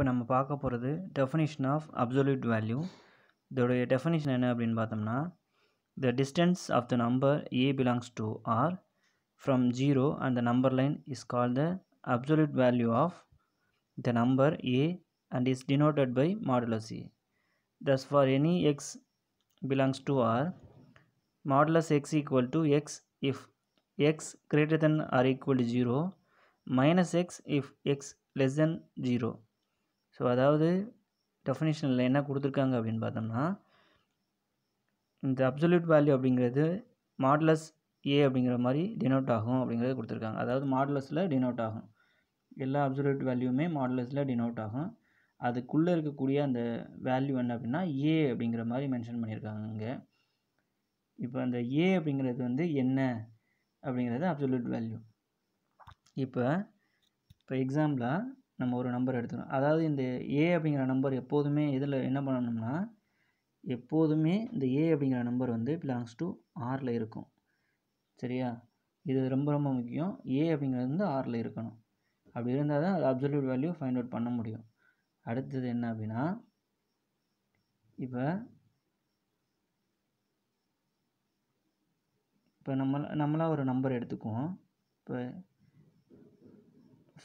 இப்போ நம்ம பார்க்க போகிறது டெஃபனிஷன் ஆஃப் அப்சொல்யூட் வேல்யூ இதோடைய டெஃபனிஷன் என்ன அப்படின்னு பார்த்தோம்னா the distance of the number A belongs to R from zero and the number line is call the absolute value of the number A and is denoted by modulus e. Thus for any x belongs to R, modulus x equal to x if x greater than or equal to 0, minus x if x less than 0. So அதாவது டெஃபினேஷனில் என்ன கொடுத்துருக்காங்க அப்படின்னு பார்த்தோம்னா இந்த absolute value அப்படிங்கிறது modulus A அப்படிங்கிற மாதிரி டினோட் ஆகும் அப்படிங்கிறது கொடுத்துருக்காங்க அதாவது மாடலஸில் டினோட் ஆகும் எல்லா அப்சல்யூட் வேல்யூமே மாடலஸில் டினோட் ஆகும் அதுக்குள்ளே இருக்கக்கூடிய அந்த வேல்யூ என்ன அப்படின்னா ஏ அப்படிங்கிற மாதிரி மென்ஷன் பண்ணியிருக்காங்க இங்கே இப்போ அந்த ஏ அப்படிங்கிறது வந்து என்ன அப்படிங்கிறது அப்சல்யூட் வேல்யூ இப்போ இப்போ எக்ஸாம்பிளாக நம்ம ஒரு நம்பர் எடுத்துக்கணும் அதாவது இந்த ஏ அப்படிங்கிற நம்பர் எப்போதுமே இதில் என்ன பண்ணணும்னா எப்போதுமே இந்த ஏ அப்படிங்கிற நம்பர் வந்து பிலாங்ஸ் டு ஆரில் இருக்கும் சரியா இது ரொம்ப ரொம்ப முக்கியம் ஏ அப்படிங்கிறது வந்து ஆரில் இருக்கணும் அப்படி இருந்தால் தான் அது அப்சல்யூட் வேல்யூ ஃபைண்ட் அவுட் பண்ண முடியும் அடுத்தது என்ன அப்படின்னா இப்போ இப்போ நம்ம நம்மளாக ஒரு நம்பர் எடுத்துக்குவோம் இப்போ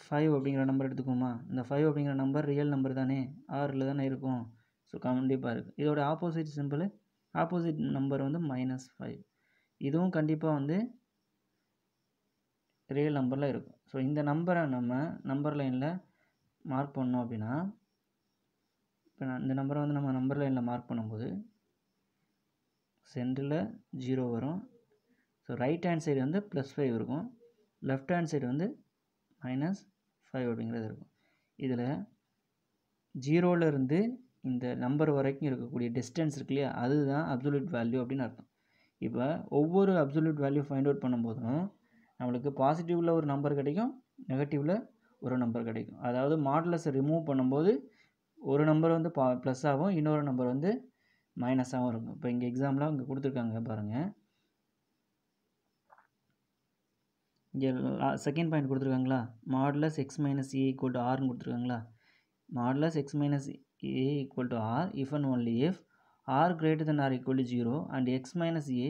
ஃபைவ் அப்படிங்கிற நம்பர் எடுத்துக்கோமா இந்த ஃபைவ் அப்படிங்கிற நம்பர் ரியல் நம்பர் தானே ஆறில் தானே இருக்கும் ஸோ கண்டிப்பாக இருக்குது இதோட ஆப்போசிட் சிம்பிள் ஆப்போசிட் நம்பர் வந்து மைனஸ் ஃபைவ் இதுவும் கண்டிப்பாக வந்து ரியல் நம்பரில் இருக்கும் ஸோ இந்த நம்பரை நம்ம நம்பர் லைனில் மார்க் பண்ணோம் அப்படின்னா இப்போ நான் இந்த நம்பரை வந்து நம்ம நம்பர் லைனில் மார்க் பண்ணும்போது சென்டரில் ஜீரோ வரும் ஸோ ரைட் ஹேண்ட் சைடு வந்து ப்ளஸ் ஃபைவ் இருக்கும் லெஃப்ட் ஹேண்ட் சைடு வந்து மைனஸ் ஃபைவ் அப்படிங்கிறது இருக்கும் இதில் ஜீரோவிலேருந்து இந்த நம்பர் வரைக்கும் இருக்கக்கூடிய டிஸ்டன்ஸ் இருக்கு இல்லையா அதுதான் அப்சுலூட் வேல்யூ அப்படின்னு அர்த்தம் இப்போ ஒவ்வொரு அப்சுலூட் வேல்யூ ஃபைண்ட் அவுட் பண்ணும்போதும் நம்மளுக்கு பாசிட்டிவில் ஒரு நம்பர் கிடைக்கும் நெகட்டிவில் ஒரு நம்பர் கிடைக்கும் அதாவது மாடலஸை ரிமூவ் பண்ணும்போது ஒரு நம்பர் வந்து பா ப்ளஸ் ஆகும் இன்னொரு நம்பர் வந்து மைனஸாகவும் இருக்கும் இப்போ இங்கே எக்ஸாம்பிளாக இங்கே கொடுத்துருக்காங்க பாருங்கள் இங்கே செகண்ட் பாயிண்ட் கொடுத்துருக்காங்களா modulus x minus A equal to ஆர்னு கொடுத்துருக்காங்களா modulus x minus A equal to R if and only if R greater than R equal to zero and x minus A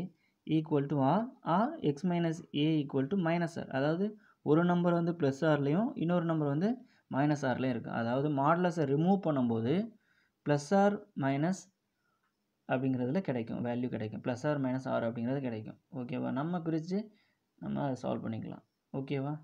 equal to R or x minus A equal to minus R அதாவது ஒரு number வந்து plus ஆர்லேயும் இன்னொரு number வந்து minus ஆர்லேயும் இருக்குது அதாவது மாடலஸை remove பண்ணும்போது ப்ளஸ் ஆர் மைனஸ் அப்படிங்கிறதுல கிடைக்கும் வேல்யூ கிடைக்கும் ப்ளஸ் ஆர் மைனஸ் ஆர் அப்படிங்கிறது கிடைக்கும் ஓகேவா நம்ம பிரித்து நம்ம அதை சால்வ் பண்ணிக்கலாம் ஓகேவா